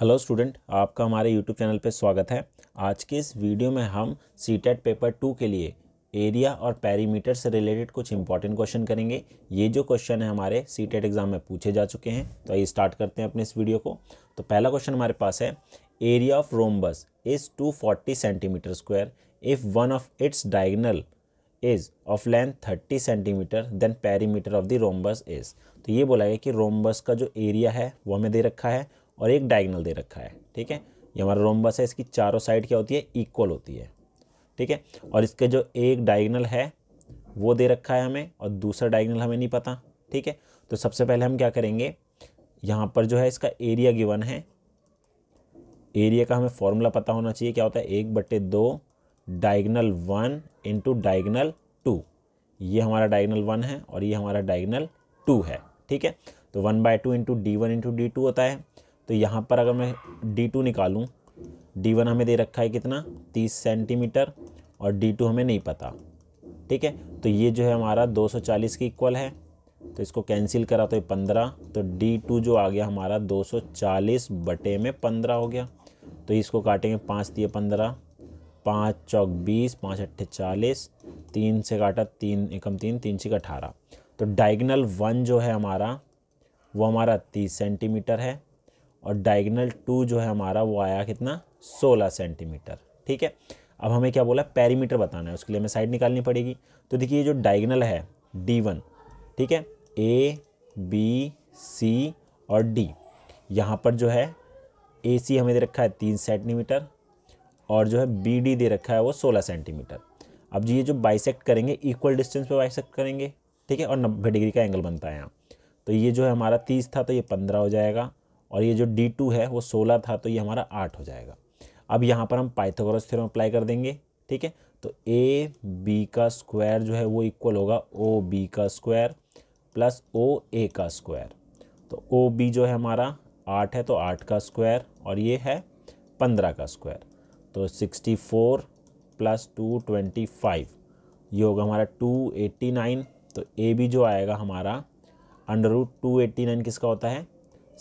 Hello student आपका हमारे YouTube channel पर स्वागत है आज के इस वीडियो में हम C TET e paper two के लिए एरिया और पैरीमीटर से रिलेटेड कुछ इंपॉर्टेंट क्वेश्चन करेंगे ये जो क्वेश्चन है हमारे सी टेट एग्ज़ाम में पूछे जा चुके हैं तो आइए स्टार्ट करते हैं अपने इस वीडियो को तो पहला क्वेश्चन हमारे पास है area of rhombus is two forty centimetre square if one of its diagonal is of length thirty centimetre then perimeter of the rhombus is तो ये बोला गया कि रोमबस का जो एरिया है वो हमें दे रखा है और एक डायगनल दे रखा है ठीक है ये हमारा रोमबस है इसकी चारों साइड क्या होती है इक्वल होती है ठीक है और इसके जो एक डायगनल है वो दे रखा है हमें और दूसरा डायगनल हमें नहीं पता ठीक है तो सबसे पहले हम क्या करेंगे यहाँ पर जो है इसका एरिया गिवन है एरिया का हमें फॉर्मूला पता होना चाहिए क्या होता है एक बट्टे दो diagonal one into diagonal two ये हमारा डाइगनल वन है और ये हमारा डाइगनल टू है ठीक है तो one by two into D one into D two होता है तो यहाँ पर अगर मैं डी टू निकालूँ डी वन हमें दे रखा है कितना तीस सेंटीमीटर और डी टू हमें नहीं पता ठीक है तो ये जो है हमारा 240 के इक्वल है तो इसको कैंसिल करा तो ये पंद्रह तो डी टू जो आ गया हमारा 240 बटे में पंद्रह हो गया तो इसको काटेंगे पाँच दिए पंद्रह पाँच चौक बीस पाँच अट्ठे चालीस तीन से काटा तीन एकम तीन तीन छः अठारह तो डाइगनल वन जो है हमारा वो हमारा तीस सेंटीमीटर है और डायगनल टू जो है हमारा वो आया कितना सोलह सेंटीमीटर ठीक है अब हमें क्या बोला पैरीमीटर बताना है उसके लिए हमें साइड निकालनी पड़ेगी तो देखिए ये जो डायगनल है डी वन ठीक है ए बी सी और डी यहाँ पर जो है ए सी हमें दे रखा है तीन सेंटीमीटर और जो है बी डी दे रखा है वो सोलह सेंटीमीटर अब जी ये जो बाइसेक्ट करेंगे इक्वल डिस्टेंस पे बाइसेक्ट करेंगे ठीक है और नब्बे डिग्री का एंगल बनता है यहाँ तो ये जो है हमारा तीस था तो ये पंद्रह हो जाएगा और ये जो डी टू है वो सोलह था तो ये हमारा आठ हो जाएगा अब यहाँ पर हम पाइथागोरस थ्योरम अप्लाई कर देंगे ठीक है तो ए बी का स्क्वायर जो है वो इक्वल होगा ओ बी का स्क्वायर प्लस ओ ए का स्क्वायर तो ओ बी जो है हमारा आठ है तो आठ का स्क्वायर और ये है पंद्रह का स्क्वायर तो sixty four plus two twenty five ये होगा हमारा टू एट्टी नाइन तो ए बी जो आएगा हमारा under root two eighty nine किसका होता है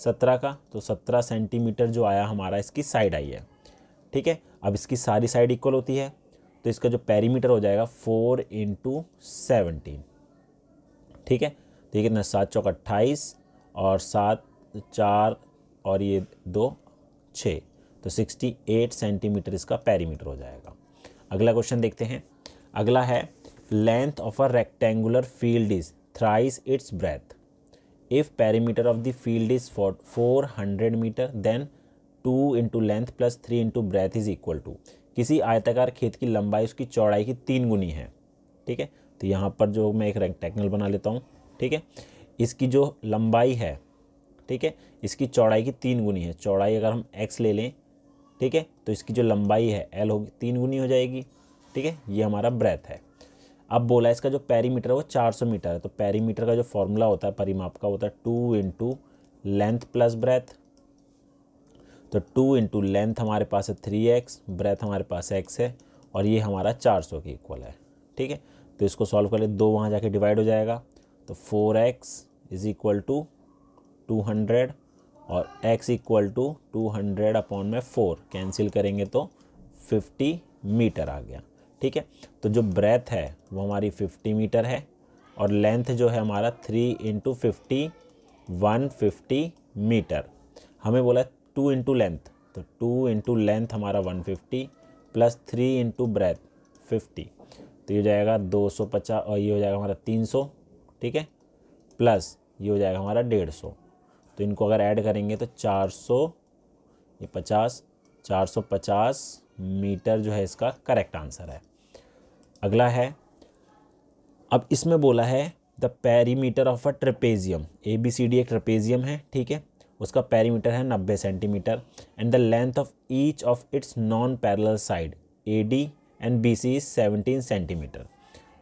सत्रह का तो सत्रह सेंटीमीटर जो आया हमारा इसकी साइड आई है ठीक है अब इसकी सारी साइड इक्वल होती है तो इसका जो पैरीमीटर हो जाएगा फोर इंटू सेवनटीन ठीक है तो ये कितना सात चौक अट्ठाईस और सात चार और ये दो छः तो सिक्सटी एट सेंटीमीटर इसका पैरीमीटर हो जाएगा अगला क्वेश्चन देखते हैं अगला है length of a rectangular field is thrice its breadth if perimeter of the field is for 400 meter then 2 into length plus 3 into breadth is equal to किसी आयताकार खेत की लंबाई उसकी चौड़ाई की तीन गुनी है ठीक है तो यहाँ पर जो मैं एक रेक्टेंगल बना लेता हूँ ठीक है इसकी जो लंबाई है ठीक है इसकी चौड़ाई की तीन गुनी है चौड़ाई अगर हम एक्स ले लें ठीक है तो इसकी जो लंबाई है एल होगी तीन गुनी हो जाएगी ठीक है ये हमारा ब्रेथ है अब बोला इसका जो पैरीमीटर है वो 400 मीटर है तो पैरीमीटर का जो फॉर्मूला होता है परिमाप का होता है two into length plus breadth तो टू इंटू लेंथ हमारे पास है थ्री एक्स ब्रेथ हमारे पास एक्स है और ये हमारा चार सौ के इक्वल है ठीक है तो इसको सॉल्व कर ले दो वहाँ जाके डिवाइड हो जाएगा तो four X is equal to two hundred और X equal to two hundred upon में फोर कैंसिल करेंगे तो फिफ्टी मीटर आ गया ठीक है तो जो ब्रेथ है वो हमारी 50 मीटर है और लेंथ जो है हमारा three into fifty one fifty metre हमें बोला टू इंटू लेंथ तो टू इंटू लेंथ हमारा one fifty plus three into breadth fifty तो ये हो जाएगा दो सौ पचास और ये हो जाएगा हमारा तीन सौ ठीक है प्लस ये हो जाएगा हमारा डेढ़ सौ तो इनको अगर ऐड करेंगे तो चार सौ ये पचास चार सौ पचास मीटर जो है इसका करेक्ट आंसर है अगला है अब इसमें बोला है the perimeter of a trapezium A B C D एक ट्रपेजियम है ठीक है उसका पैरीमीटर है नब्बे centimetre and the length of each of its non parallel side A D and B C is seventeen centimetre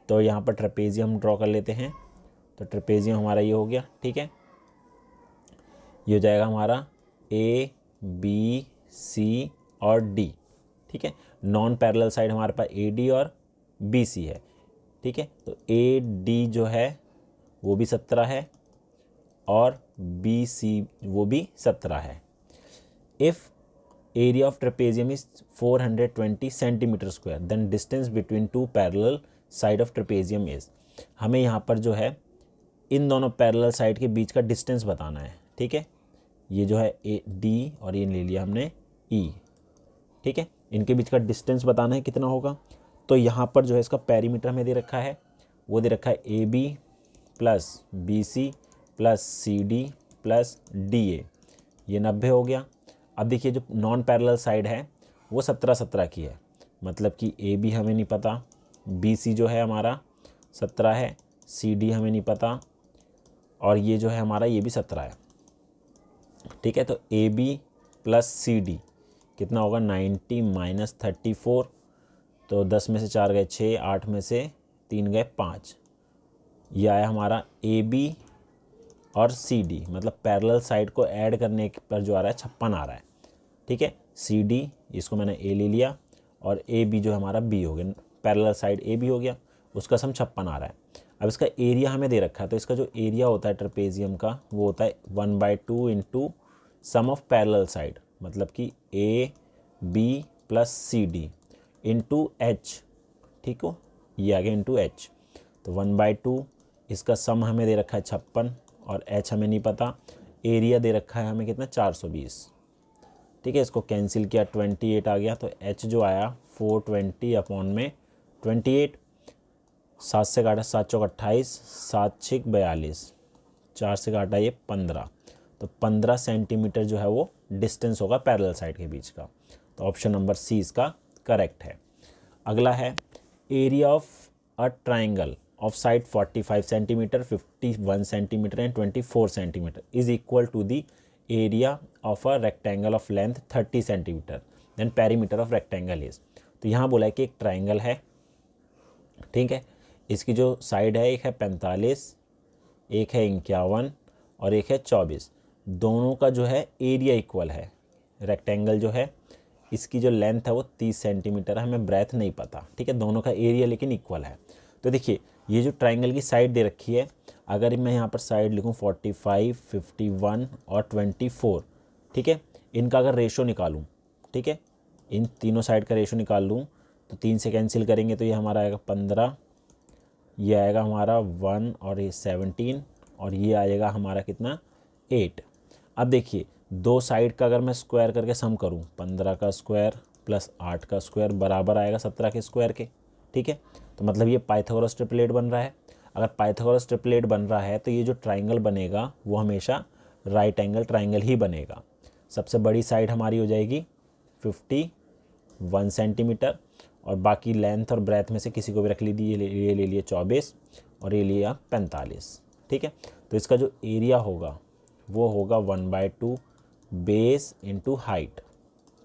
तो यहाँ पर ट्रपेजियम ड्रॉ कर लेते हैं तो ट्रपेजियम हमारा ये हो गया ठीक है ये हो जाएगा हमारा ए बी सी और डी ठीक है नॉन पैरल साइड हमारे पास ए डी और बी सी है ठीक है तो ए डी जो है वो भी सत्रह है और बी सी वो भी सत्रह है if area of trapezium is four hundred twenty centimetre square then distance between two parallel side of trapezium is हमें यहाँ पर जो है इन दोनों पैरेलल साइड के बीच का डिस्टेंस बताना है ठीक है ये जो है ए डी और ये ले लिया हमने ई e, ठीक है इनके बीच का डिस्टेंस बताना है कितना होगा तो यहाँ पर जो है इसका पैरीमीटर हमें दे रखा है वो दे रखा है A B plus B C plus C D plus D A ये नब्बे हो गया अब देखिए जो नॉन पैरेलल साइड है वो सत्रह सत्रह की है मतलब कि ए बी हमें नहीं पता बी सी जो है हमारा सत्रह है सी डी हमें नहीं पता और ये जो है हमारा ये भी सत्रह है ठीक है तो A B plus C D कितना होगा नाइन्टी माइनस थर्टी फोर तो दस में से चार गए छः आठ में से तीन गए पाँच यह आया हमारा ए बी और सी डी मतलब पैरेलल साइड को ऐड करने पर जो आ रहा है छप्पन आ रहा है ठीक है सी डी इसको मैंने ए ले लिया और ए बी जो हमारा बी हो गया पैरेलल साइड ए बी हो गया उसका सम छप्पन आ रहा है अब इसका एरिया हमें दे रखा है तो इसका जो एरिया होता है ट्रपेजियम का वो होता है one by two into sum of parallel side मतलब कि A B plus C D into H ठीक हो ये आ गया इंटू एच तो वन बाई टू इसका सम हमें दे रखा है छप्पन और एच हमें नहीं पता एरिया दे रखा है हमें कितना चार सौ बीस ठीक है इसको कैंसिल किया ट्वेंटी एट आ गया तो एच जो आया फोर ट्वेंटी अपॉन में ट्वेंटी एट सात से काटा सात चौक अट्ठाईस सात छिक बयालीस चार से काटा ये पंद्रह तो पंद्रह सेंटीमीटर जो है वो डिस्टेंस होगा पैरेलल साइड के बीच का तो ऑप्शन नंबर सी इसका करेक्ट है अगला है area of a triangle of side 45 centimetre 51 centimetre and 24 centimetre is equal to the area of a rectangle of length 30 centimetre then perimeter of rectangle is तो यहाँ बोला है कि एक ट्राइंगल है ठीक है इसकी जो साइड है एक है पैंतालीस एक है इक्यावन और एक है चौबीस दोनों का जो है एरिया इक्वल है रेक्टेंगल जो है इसकी जो लेंथ है वो तीस सेंटीमीटर है हमें ब्रेथ नहीं पता ठीक है दोनों का एरिया लेकिन इक्वल है तो देखिए ये जो ट्राइंगल की साइड दे रखी है अगर मैं यहाँ पर साइड लिखूँ 45, 51 और 24 ठीक है इनका अगर रेशो निकालूँ ठीक है इन तीनों साइड का रेशो निकाल लूँ तो तीन से कैंसिल करेंगे तो ये हमारा आएगा पंद्रह ये आएगा हमारा वन और ये सेवनटीन और ये आएगा हमारा कितना एट अब देखिए दो साइड का अगर मैं स्क्वायर करके सम करूँ पंद्रह का स्क्वायर प्लस आठ का स्क्वायर बराबर आएगा सत्रह के स्क्वायर के ठीक है तो मतलब ये पाइथागोरस ट्रिपलेट बन रहा है अगर पाइथागोरस ट्रिपलेट बन रहा है तो ये जो ट्राइंगल बनेगा वो हमेशा राइट एंगल ट्राइंगल ही बनेगा सबसे बड़ी साइड हमारी हो जाएगी फिफ्टी वन सेंटीमीटर और बाकी लेंथ और ब्रेथ में से किसी को भी रख लीजिए ये ले लिए चौबीस और ये लिया पैंतालीस ठीक है तो इसका जो एरिया होगा वो होगा one by two base into height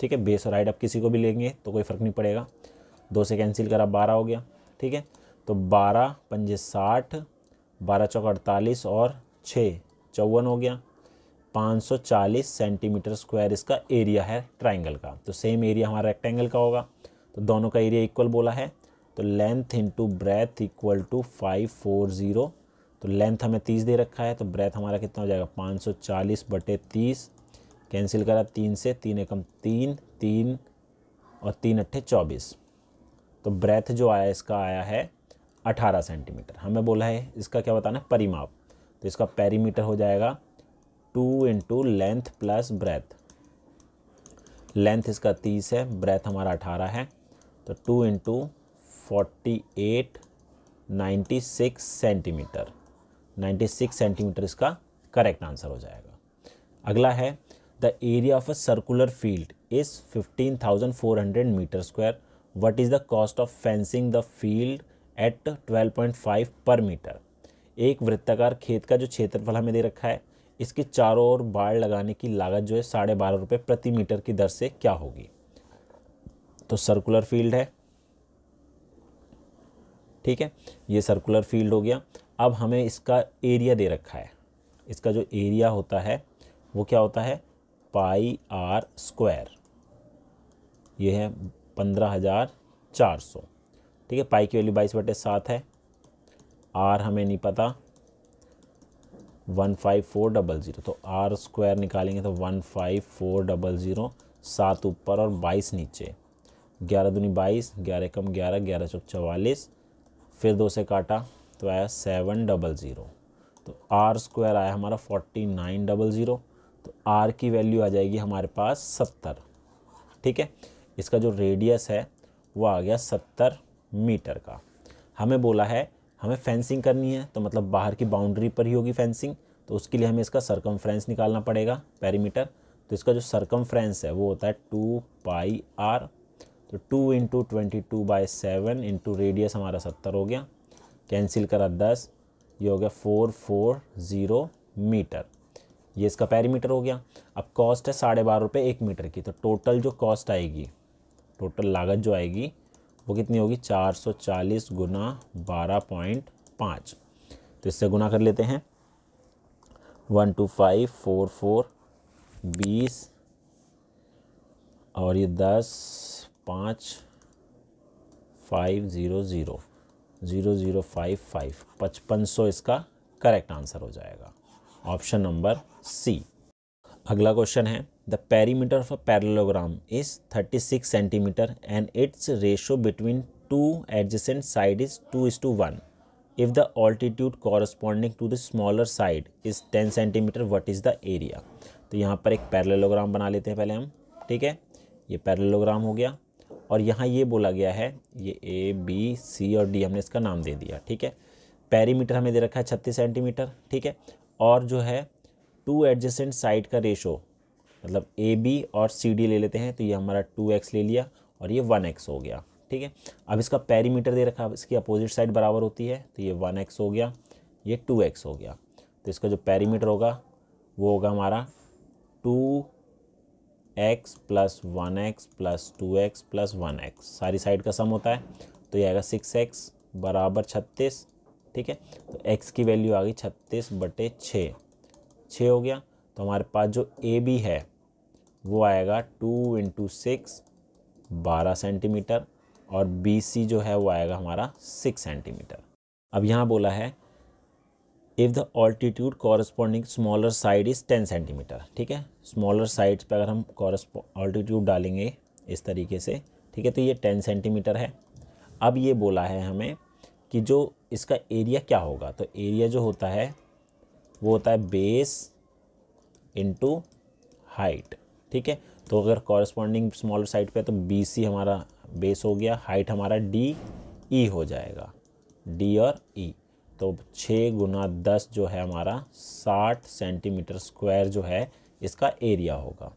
ठीक है बेस और हाइट आप किसी को भी लेंगे तो कोई फ़र्क नहीं पड़ेगा दो से कैंसिल करा बारह हो गया ठीक है तो बारह पंजे साठ बारह चौक अड़तालीस और छः चौवन हो गया 540 सेंटीमीटर स्क्वायर इसका एरिया है ट्राइंगल का तो सेम एरिया हमारा रेक्टेंगल का होगा तो दोनों का एरिया इक्वल बोला है तो length into breadth equal to five four zero तो लेंथ हमें तीस दे रखा है तो ब्रेथ हमारा कितना हो जाएगा 540 बटे तीस कैंसिल करा तीन से तीन एकम तीन तीन और तीन अट्ठे चौबीस तो ब्रेथ जो आया इसका आया है अठारह सेंटीमीटर हमें बोला है इसका क्या बताना है परिमाप तो इसका पेरीमीटर हो जाएगा two into length plus breadth length इसका तीस है ब्रेथ हमारा अठारह है तो two into forty eight ninety six centimetre ninety six centimetre इसका करेक्ट आंसर हो जाएगा अगला है the area of a circular field is fifteen thousand four hundred metre square what is the cost of fencing the field at twelve point five per metre एक वृत्ताकार खेत का जो क्षेत्रफल हमें दे रखा है इसके चारों ओर बाढ़ लगाने की लागत जो है साढ़े बारह रुपये प्रति मीटर की दर से क्या होगी तो सर्कुलर फील्ड है ठीक है ये सर्कुलर फील्ड हो गया अब हमें इसका एरिया दे रखा है इसका जो एरिया होता है वो क्या होता है पाई आर स्क्वायर ये है पंद्रह हज़ार चार सौ ठीक है पाई की वैल्यू बाईस बटे सात है आर हमें नहीं पता one five four double zero तो आर स्क्वायर निकालेंगे तो one five four double zero सात ऊपर और बाईस नीचे ग्यारह दूनी बाईस ग्यारह कम ग्यारह ग्यारह चौक चवालीस फिर दो से काटा तो आया सेवन डबल ज़ीरो तो आर स्क्वायर आया हमारा फोर्टी नाइन डबल ज़ीरो तो आर की वैल्यू आ जाएगी हमारे पास सत्तर ठीक है इसका जो रेडियस है वो आ गया सत्तर मीटर का हमें बोला है हमें फेंसिंग करनी है तो मतलब बाहर की बाउंड्री पर ही होगी फेंसिंग तो उसके लिए हमें इसका सरकम निकालना पड़ेगा पैरीमीटर तो इसका जो सरकम है वो होता है टू पाई आर तो two into twenty two by seven into radius हमारा सत्तर हो गया कैंसिल करा दस ये हो गया फोर फोर ज़ीरो मीटर ये इसका पैरीमीटर हो गया अब कॉस्ट है साढ़े बारह रुपये एक मीटर की तो टोटल जो कॉस्ट आएगी टोटल लागत जो आएगी वो कितनी होगी चार सौ चालीस गुना बारह पॉइंट पाँच तो इससे गुना कर लेते हैं one two five four four बीस और ये दस पाँच five zero zero zero zero five five पचपन सौ इसका करेक्ट आंसर हो जाएगा ऑप्शन नंबर सी अगला क्वेश्चन है the perimeter of a parallelogram is 36 centimetre and it's ratio between two adjacent side is two is to one if the altitude corresponding to the smaller side is 10 centimetre what is the area तो यहाँ पर एक parallelogram बना लेते हैं पहले हम ठीक है ये पैरेलोग्राम हो गया और यहाँ ये बोला गया है ये ए बी सी और डी हमने इसका नाम दे दिया ठीक है पैरीमीटर हमें दे रखा है छत्तीस सेंटीमीटर ठीक है और जो है टू एडजेसेंट साइड का रेशो मतलब ए बी और सी डी ले लेते हैं तो ये हमारा टू एक्स ले लिया और ये वन एक्स हो गया ठीक है अब इसका पैरीमीटर दे रखा है इसकी अपोजिट साइड बराबर होती है तो ये वन एक्स हो गया ये टू एक्स हो गया तो इसका जो पैरीमीटर होगा वो होगा हमारा two x plus one x plus two x plus one x सारी साइड का सम होता है तो ये आएगा सिक्स एक्स बराबर छत्तीस ठीक है तो एक्स की वैल्यू आ गई छत्तीस बटे छः छः हो गया तो हमारे पास जो ए बी है वो आएगा टू इंटू सिक्स बारह सेंटीमीटर और बी सी जो है वो आएगा हमारा सिक्स सेंटीमीटर अब यहाँ बोला है if the altitude corresponding smaller side is ten centimetre ठीक है स्मॉलर साइड पर अगर हम ऑल्टीट्यूड डालेंगे इस तरीके से ठीक है तो ये टेन सेंटीमीटर है अब ये बोला है हमें कि जो इसका एरिया क्या होगा तो एरिया जो होता है वो होता है बेस इनटू हाइट ठीक है तो अगर कॉरस्पॉन्डिंग स्मॉलर साइड पे तो बी सी हमारा बेस हो गया हाइट हमारा डी ई e हो जाएगा डी और ई e. तो छः गुना दस जो है हमारा साठ सेंटीमीटर स्क्वायर जो है इसका एरिया होगा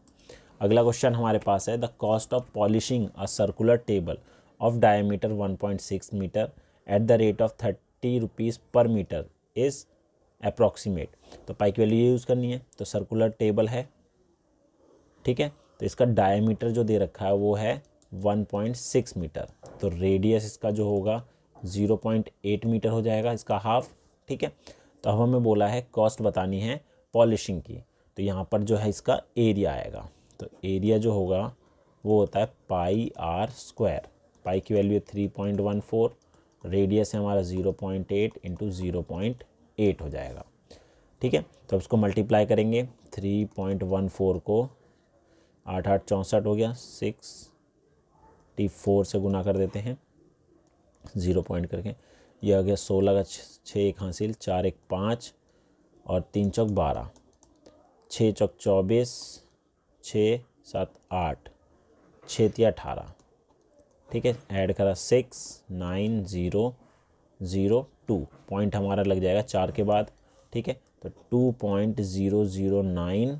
अगला क्वेश्चन हमारे पास है the cost of polishing a circular table of diameter 1.6 metre at the rate of thirty forty rupees per metre is approximate तो पाई की वैल्यू ये यूज़ करनी है तो सर्कुलर टेबल है ठीक है तो इसका डायमीटर जो दे रखा है वो है 1.6 मीटर तो रेडियस इसका जो होगा 0.8 मीटर हो जाएगा इसका हाफ ठीक है तो अब हमें बोला है कॉस्ट बतानी है पॉलिशिंग की तो यहाँ पर जो है इसका एरिया आएगा तो एरिया जो होगा वो होता है पाई आर स्क्वायर पाई की value three point one four radius है हमारा zero point eight into zero point eight हो जाएगा ठीक है तो उसको मल्टीप्लाई करेंगे थ्री पॉइंट वन फोर को आठ आठ चौंसठ हो गया सिक्स टी फोर से गुना कर देते हैं ज़ीरो पॉइंट करके ये आ गया सोलह का छः एक हासिल चार एक पाँच और तीन चौक बारह छः चौक चौबीस छः सात आठ छः तिया अठारह ठीक है ऐड करा six nine zero zero two point हमारा लग जाएगा चार के बाद ठीक है तो two point zero zero nine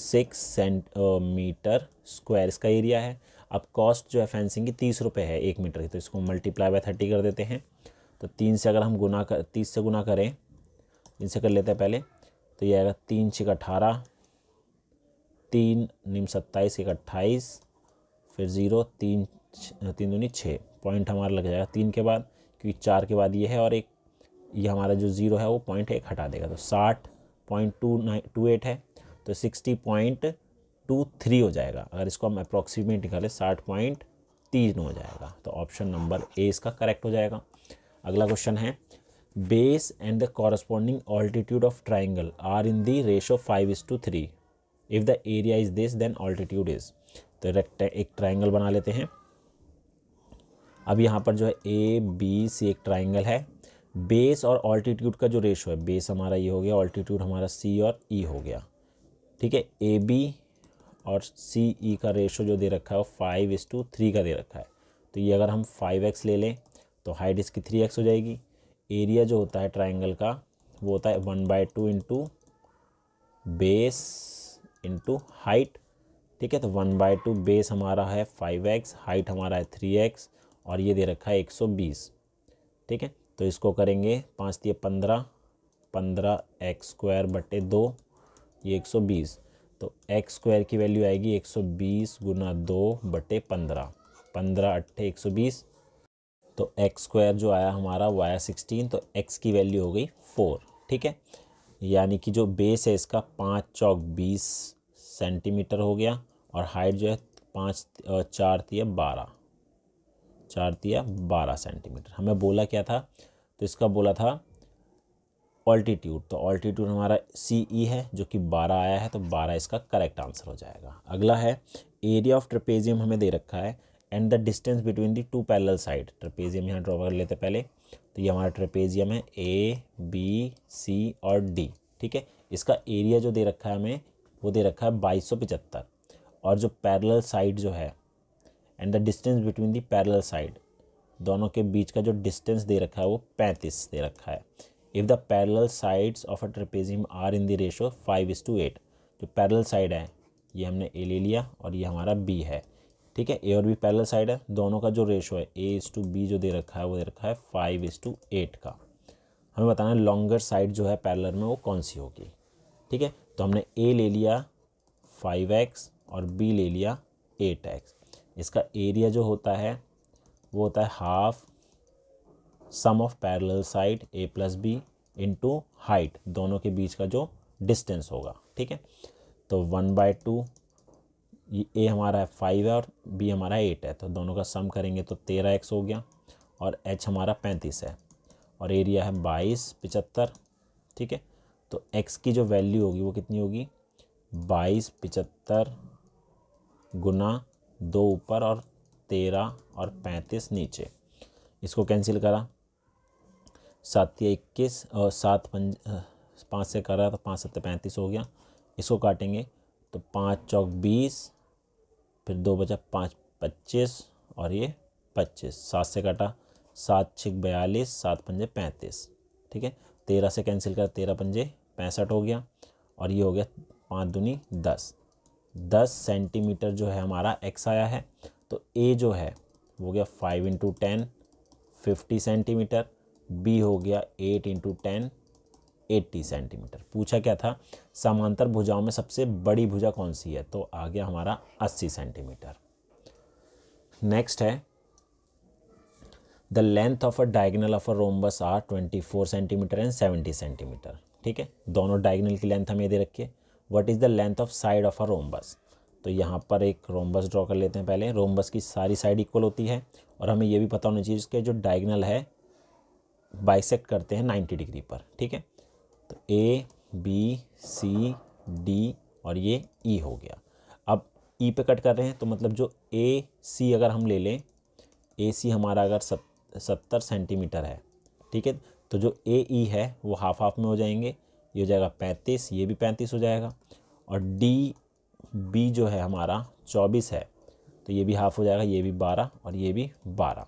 six centimetre square इसका एरिया है अब कॉस्ट जो है फेंसिंग की तीस रुपये है एक मीटर की तो इसको मल्टीप्लाई बाय थर्टी कर देते हैं तो तीन से अगर हम गुना कर तीस से गुना करें तीन से कर लेते हैं पहले तो ये आएगा तीन छिक अठारह तीन निम सत्ताईस एक अट्ठाईस फिर ज़ीरो तीन तीन दूनी छः पॉइंट हमारा लग जाएगा तीन के बाद क्योंकि चार के बाद ये है और एक ये हमारा जो ज़ीरो है वो पॉइंट एक हटा देगा तो साठ point two nine two eight है तो सिक्सटी पॉइंट टू थ्री हो जाएगा अगर इसको हम अप्रॉक्सीमेट निकालें साठ पॉइंट तीन हो जाएगा तो ऑप्शन नंबर ए इसका करेक्ट हो जाएगा अगला क्वेश्चन है base and the corresponding altitude of triangle are in the ratio five is to three if the area is this then altitude is तो एक ट्राइंगल बना लेते हैं अब यहाँ पर जो है ए बी सी एक ट्राइंगल है बेस और ऑल्टीट्यूड का जो रेशो है बेस हमारा ये हो गया ऑल्टीट्यूड हमारा सी और ई e हो गया ठीक है ए बी और सी ई e का रेशो जो दे रखा है वो फाइव इस टू थ्री का दे रखा है तो ये अगर हम फाइव एक्स ले लें तो हाइट इसकी थ्री एक्स हो जाएगी एरिया जो होता है ट्राइंगल का वो होता है one by two into base into height ठीक है तो वन बाई टू बेस हमारा है फाइव एक्स हाइट हमारा है थ्री एक्स और ये दे रखा है एक सौ बीस ठीक है तो इसको करेंगे पाँच दिए पंद्रह पंद्रह एक्स स्क्वायर बटे दो ये एक सौ बीस तो एक्स स्क्वायर की वैल्यू आएगी एक सौ बीस गुना दो बटे पंद्रह पंद्रह अट्ठे एक सौ बीस तो एक्स स्क्वायर जो आया हमारा वो आया सिक्सटीन तो एक्स की वैल्यू हो गई फोर ठीक है यानी कि जो बेस है इसका पाँच चौक बीस सेंटीमीटर हो गया और हाइट जो है पाँच चार थी बारह चार दिया बारह सेंटीमीटर हमें बोला क्या था तो इसका बोला था ऑल्टीट्यूड तो ऑल्टीट्यूड हमारा सी ई e है जो कि बारह आया है तो बारह इसका करेक्ट आंसर हो जाएगा अगला है एरिया ऑफ ट्रपेजियम हमें दे रखा है and the distance between the two parallel side trapezium यहाँ ड्रॉ कर लेते पहले तो ये हमारा ट्रपेजियम है ए बी सी और डी ठीक है इसका एरिया जो दे रखा है हमें वो दे रखा है बाईस और जो पैरल साइड जो है and the distance between the parallel side दोनों के बीच का जो डिस्टेंस दे रखा है वो पैंतीस दे रखा है if the parallel sides of a trapezium are in the ratio five is to eight जो पैरल साइड है ये हमने ए ले लिया और ये हमारा बी है ठीक है ए और बी पैरल साइड है दोनों का जो रेशो है ए इज़ टू बी जो दे रखा है वो दे रखा है फाइव इज़ टू एट का हमें बताना है लॉन्गर साइड जो है पैरलर में वो कौन सी होगी ठीक है तो हमने ए ले लिया फाइव एक्स और बी ले लिया एट एक्स इसका एरिया जो होता है वो होता है half sum of parallel side a plus b into height दोनों के बीच का जो डिस्टेंस होगा ठीक है तो वन बाय टू ए हमारा है फाइव है और बी हमारा एट है तो दोनों का सम करेंगे तो तेरह एक्स हो गया और एच हमारा पैंतीस है और एरिया है बाईस पिचत्तर ठीक है तो एक्स की जो वैल्यू होगी वो कितनी होगी बाईस पिचत्तर गुना दो ऊपर और तेरह और पैंतीस नीचे इसको कैंसिल करा सात या इक्कीस और सात पंज पाँच से करा तो पाँच सत्तर पैंतीस हो गया इसको काटेंगे तो पाँच चौक बीस फिर दो बचा पाँच पच्चीस और ये पच्चीस सात से काटा सात छः बयालीस सात पंजे पैंतीस ठीक है तेरह से कैंसिल करा तेरह पंजे पैंसठ हो गया और ये हो गया पाँच दूनी दस दस सेंटीमीटर जो है हमारा एक्स आया है तो ए जो है वो गया five into ten fifty centimetre b हो गया eight into ten eighty centimetre पूछा क्या था समांतर भुजाओं में सबसे बड़ी भुजा कौन सी है तो आ गया हमारा अस्सी सेंटीमीटर नेक्स्ट है the length of a diagonal of a rhombus are twenty four centimetre and seventy centimetre ठीक है दोनों डायगनल की लेंथ हमें दे रखी है what is the length of side of a rhombus तो यहाँ पर एक रोमबस ड्रॉ कर लेते हैं पहले रोमबस की सारी साइड इक्वल होती है और हमें ये भी पता होना चाहिए उसके जो डायगनल है बाइसेक करते हैं नाइन्टी डिग्री पर ठीक है तो ए बी सी डी और ये ई e हो गया अब ई e पे कट कर रहे हैं तो मतलब जो ए सी अगर हम ले लें ए सी हमारा अगर सत्तर सेंटीमीटर है ठीक है तो जो ए ई e है वो हाफ हाफ में हो जाएंगे ये हो जाएगा पैंतीस ये भी पैंतीस हो जाएगा और डी बी जो है हमारा चौबीस है तो ये भी हाफ़ हो जाएगा ये भी बारह और ये भी बारह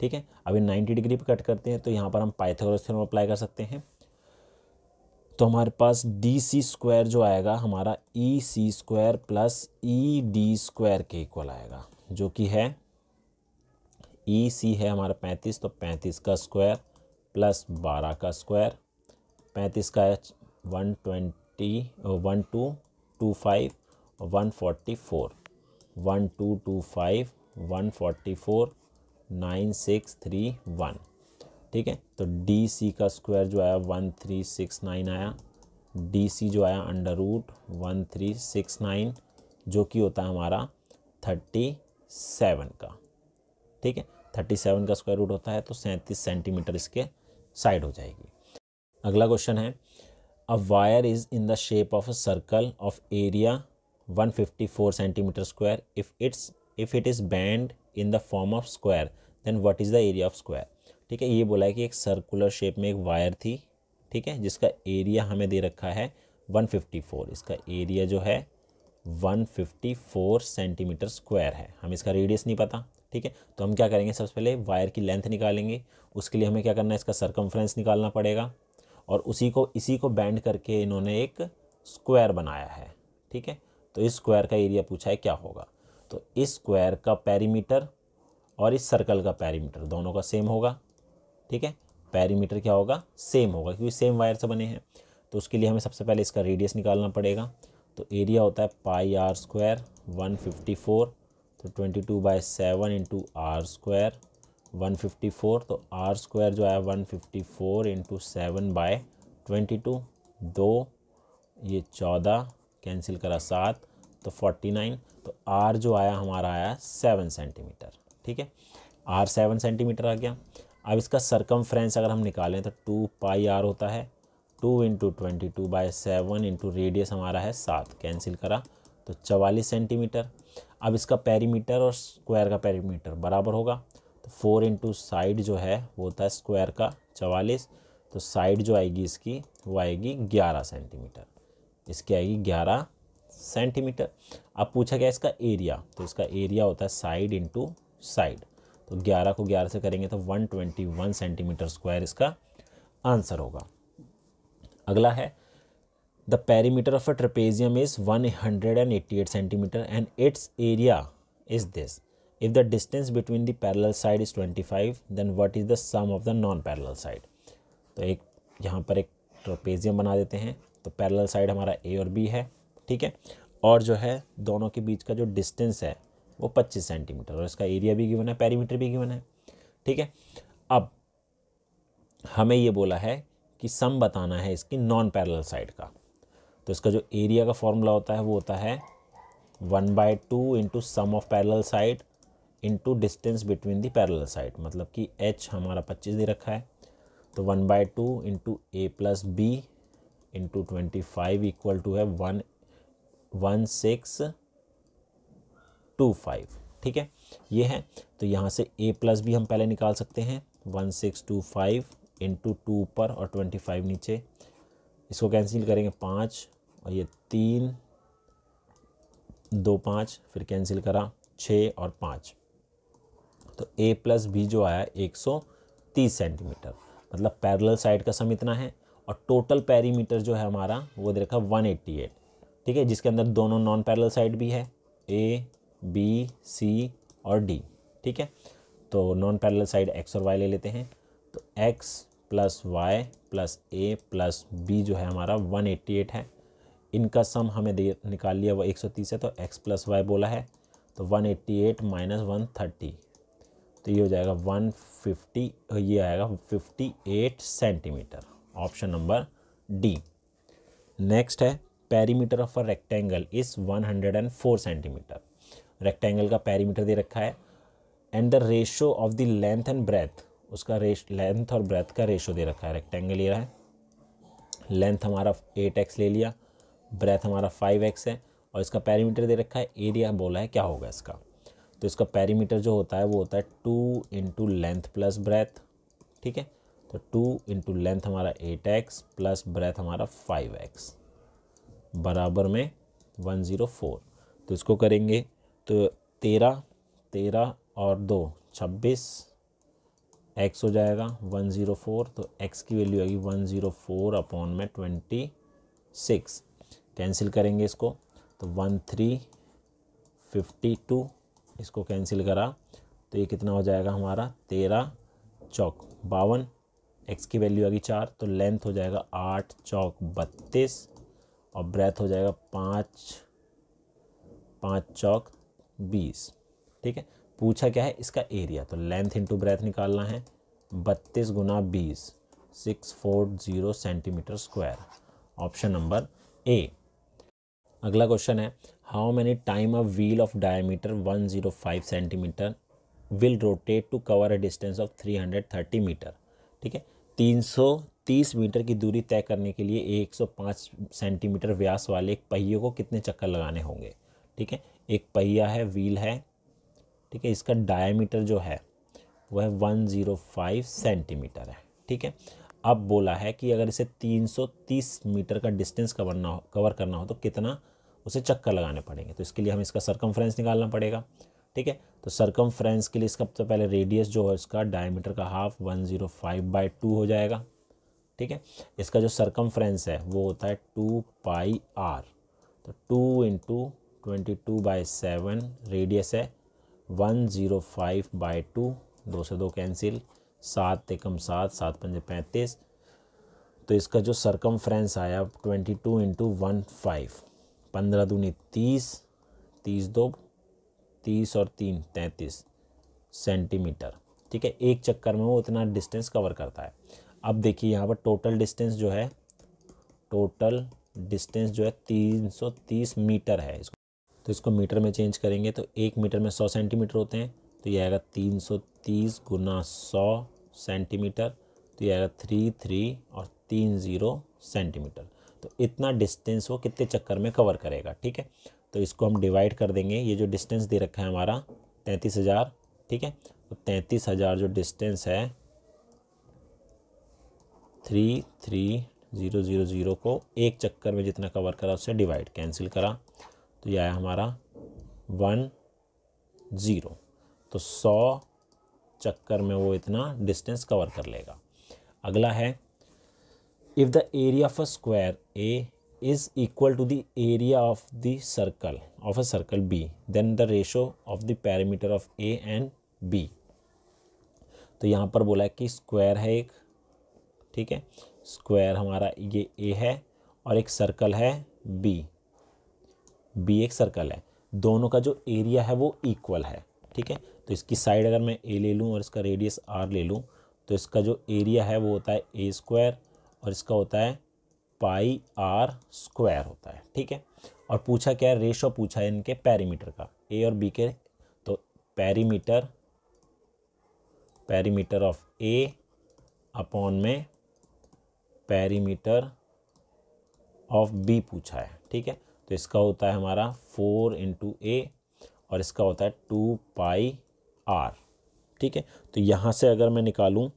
ठीक है अभी नाइन्टी डिग्री पर कट करते हैं तो यहाँ पर हम पाइथागोरस थ्योरम अप्लाई कर सकते हैं तो हमारे पास डी सी स्क्वायर जो आएगा हमारा E C square plus E D square के इक्वल आएगा जो कि है ई e सी है हमारा पैंतीस तो पैंतीस का स्क्वायर प्लस बारह का स्क्वायर पैंतीस का one twenty one two two five one forty four one two two five one forty four nine six three one ठीक है तो डी सी का स्क्वायर जो आया वन थ्री सिक्स नाइन आया डी सी जो आया under root one three six nine जो कि होता है हमारा थर्टी सेवन का ठीक है थर्टी सेवन का स्क्वायर रूट होता है तो सैंतीस सेंटीमीटर इसके साइड हो जाएगी अगला क्वेश्चन है a wire is in the shape of a circle of area 154 cm square if it's if it is bent in the form of square then what is the area of square ठीक है ये बोला है कि एक circular shape में एक wire थी ठीक है जिसका एरिया हमें दे रखा है 154 इसका एरिया जो है 154 सेंटीमीटर स्क्वायर है हम इसका रेडियस नहीं पता ठीक है तो हम क्या करेंगे सबसे पहले वायर की लेंथ निकालेंगे उसके लिए हमें क्या करना है इसका सरकमफ्रेंस निकालना पड़ेगा और उसी को इसी को बैंड करके इन्होंने एक स्क्वायर बनाया है ठीक है तो इस स्क्वायर का एरिया पूछा है क्या होगा तो इस स्क्वायर का पैरीमीटर और इस सर्कल का पैरीमीटर दोनों का सेम होगा ठीक है पैरीमीटर क्या होगा सेम होगा क्योंकि सेम वायर से बने हैं तो उसके लिए हमें सबसे पहले इसका रेडियस निकालना पड़ेगा तो एरिया होता है pi r square one fifty four तो twenty two by seven into r square 154 तो आर स्क्वायर जो आया 154 fifty four into seven by twenty two दो ये चौदह कैंसिल करा सात तो 49 नाइन तो आर जो आया हमारा आया सेवन सेंटीमीटर ठीक है आर सेवन सेंटीमीटर आ गया अब इसका सरकम अगर हम निकालें तो टू पाई आर होता है two into twenty two by seven into radius हमारा है सात कैंसिल करा तो चवालीस सेंटीमीटर अब इसका पेरीमीटर और स्क्वायर का पेरीमीटर बराबर होगा फोर इंटू साइड जो है वो होता है स्क्वायर का चवालीस तो साइड जो आएगी इसकी वो आएगी ग्यारह सेंटीमीटर इसकी आएगी ग्यारह सेंटीमीटर अब पूछा गया इसका एरिया तो इसका एरिया होता है साइड इंटू साइड तो ग्यारह को ग्यारह से करेंगे तो one twenty one centimetre square इसका आंसर होगा अगला है the perimeter of a trapezium is one hundred and eighty eight centimetre and it's area is this If the distance between the parallel side is 25, then what is the sum of the non parallel side? तो एक यहाँ पर एक ट्रोपेजियम बना देते हैं तो parallel side हमारा ए और बी है ठीक है और जो है दोनों के बीच का जो डिस्टेंस है वो 25 सेंटीमीटर और इसका एरिया भी गिवन है पैरीमीटर भी गिवन है ठीक है अब हमें ये बोला है कि सम बताना है इसकी नॉन पैरेलल साइड का तो इसका जो एरिया का फॉर्मूला होता है वो होता है one by two into sum of parallel side into distance between the parallel side मतलब कि एच हमारा पच्चीस दे रखा है तो one by two into a plus b into twenty five equal to है one one six two five ठीक है ये है तो यहाँ से ए प्लस बी हम पहले निकाल सकते हैं one six two five into two ऊपर और ट्वेंटी फाइव नीचे इसको कैंसिल करेंगे पाँच और ये तीन दो पाँच फिर कैंसिल करा छः और पाँच तो ए प्लस बी जो आया 130 सेंटीमीटर मतलब पैरेलल साइड का सम इतना है और टोटल पैरीमीटर जो है हमारा वो दे रखा वन एट्टी एट ठीक है जिसके अंदर दोनों नॉन पैरेलल साइड भी है ए बी सी और डी ठीक है तो नॉन पैरेलल साइड एक्स और वाई ले लेते हैं तो x plus y plus a plus b जो है हमारा 188 है इनका सम हमें दे निकाल लिया वो 130 है तो एक्स प्लस वाई बोला है तो 188 eighty eight minus one thirty तो ये हो जाएगा 150 ये आएगा 58 centimetre option number D next है perimeter of a rectangle is 104 centimetre rectangle का पैरीमीटर दे रखा है and the ratio of the length and breadth उसका रेश लेंथ और ब्रेथ का रेशो दे रखा है रेक्टेंगल ले रहा है लेंथ हमारा एट एक्स ले लिया ब्रेथ हमारा फाइव एक्स है और इसका पैरीमीटर दे रखा है एरिया बोला है क्या होगा इसका तो इसका पैरीमीटर जो होता है वो होता है two into length plus breadth ठीक है तो टू इंटू लेंथ हमारा एट एक्स प्लस ब्रेथ हमारा फाइव एक्स बराबर में वन ज़ीरो फोर तो इसको करेंगे तो तेरह तेरह और दो छब्बीस एक्स हो जाएगा वन ज़ीरो फोर तो एक्स की वैल्यू आएगी वन ज़ीरो फोर अपॉन में ट्वेंटी सिक्स कैंसिल करेंगे इसको तो वन थ्री फिफ्टी टू इसको कैंसिल करा तो ये कितना हो जाएगा हमारा तेरह चौक बावन एक्स की वैल्यू आ गई चार तो लेंथ हो जाएगा आठ चौक बत्तीस और ब्रेथ हो जाएगा पाँच पाँच चौक बीस ठीक है पूछा क्या है इसका एरिया तो लेंथ इनटू ब्रेथ निकालना है बत्तीस गुना बीस six four zero centimetre square option number A अगला क्वेश्चन है how many time one zero five centimetre 105 rotate to cover a distance of three hundred 330 metre ठीक है 330 मीटर की दूरी तय करने के लिए 105 सेंटीमीटर व्यास वाले एक पहिए को कितने चक्कर लगाने होंगे ठीक है एक पहिया है व्हील है ठीक है इसका डायमीटर जो है वह 105 सेंटीमीटर है ठीक है अब बोला है कि अगर इसे 330 मीटर का डिस्टेंस कवर ना कवर करना हो तो कितना उसे चक्कर लगाने पड़ेंगे तो इसके लिए हमें इसका सरकम निकालना पड़ेगा ठीक है तो सरकम के लिए इसका सबसे पहले रेडियस जो है इसका डायमीटर का half one zero five by two हो जाएगा ठीक है इसका जो सरकम है वो होता है टू पाई आर तो two into twenty two by seven radius है one zero five by two दो से दो कैंसिल सात एकम सात सात पंजे पैंतीस तो इसका जो सरकम फ्रेंस आया twenty two into one five पंद्रह दूनी तीस तीस दो तीस और तीन तैंतीस सेंटीमीटर ठीक है एक चक्कर में वो उतना डिस्टेंस कवर करता है अब देखिए यहाँ पर टोटल डिस्टेंस जो है टोटल डिस्टेंस जो है तीन सौ तीस मीटर है इसको तो इसको मीटर में चेंज करेंगे तो एक मीटर में सौ सेंटीमीटर होते हैं तो ये आएगा तीन सौ तीस गुना सौ सेंटीमीटर तो ये आएगा थ्री थ्री और तीन ज़ीरो सेंटीमीटर तो इतना डिस्टेंस वो कितने चक्कर में कवर करेगा ठीक है तो इसको हम डिवाइड कर देंगे ये जो डिस्टेंस दे रखा है हमारा तैंतीस हज़ार ठीक है तो तैंतीस हज़ार जो डिस्टेंस है three three zero zero zero को एक चक्कर में जितना कवर करा उससे डिवाइड कैंसिल करा तो यह आया हमारा वन ज़ीरो तो सौ चक्कर में वो इतना डिस्टेंस कवर कर लेगा अगला है if the area of a square A is equal to the area of the circle of a circle B then the ratio of the perimeter of A and B तो यहाँ पर बोला है कि स्क्वायर है एक ठीक है स्क्वायर हमारा ये ए है और एक सर्कल है बी बी एक सर्कल है दोनों का जो एरिया है वो इक्वल है ठीक है तो इसकी साइड अगर मैं ए ले लूँ और इसका रेडियस आर ले लूँ तो इसका जो एरिया है वो होता है ए स्क्वायर और इसका होता है पाई आर स्क्वायर होता है ठीक है और पूछा क्या है रेशो पूछा है इनके पैरीमीटर का ए और बी के तो perimeter perimeter of A upon में पैरीमीटर ऑफ बी पूछा है ठीक है तो इसका होता है हमारा फोर इंटू ए और इसका होता है टू पाई आर ठीक है तो यहाँ से अगर मैं निकालूँ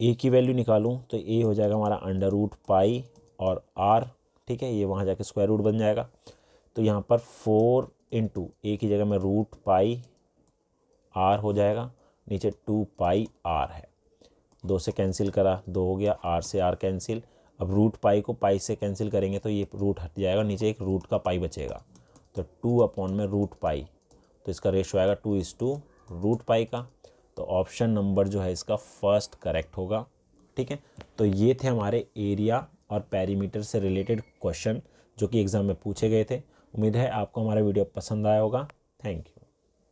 ए की वैल्यू निकालूँ तो ए हो जाएगा हमारा अंडर रूट पाई और आर ठीक है ये वहाँ जाके स्क्वायर रूट बन जाएगा तो यहाँ पर फोर इंटू ए की जगह में रूट पाई आर हो जाएगा नीचे टू पाई आर है दो से कैंसिल करा दो हो गया आर से आर कैंसिल अब रूट पाई को पाई से कैंसिल करेंगे तो ये रूट हट जाएगा नीचे एक रूट का पाई बचेगा तो टू अपॉन में रूट पाई तो इसका रेशो आएगा टू इस टू रूट पाई का तो ऑप्शन नंबर जो है इसका फर्स्ट करेक्ट होगा ठीक है तो ये थे हमारे एरिया और पैरीमीटर से रिलेटेड क्वेश्चन जो कि एग्ज़ाम में पूछे गए थे उम्मीद है आपको हमारा वीडियो पसंद आया होगा थैंक यू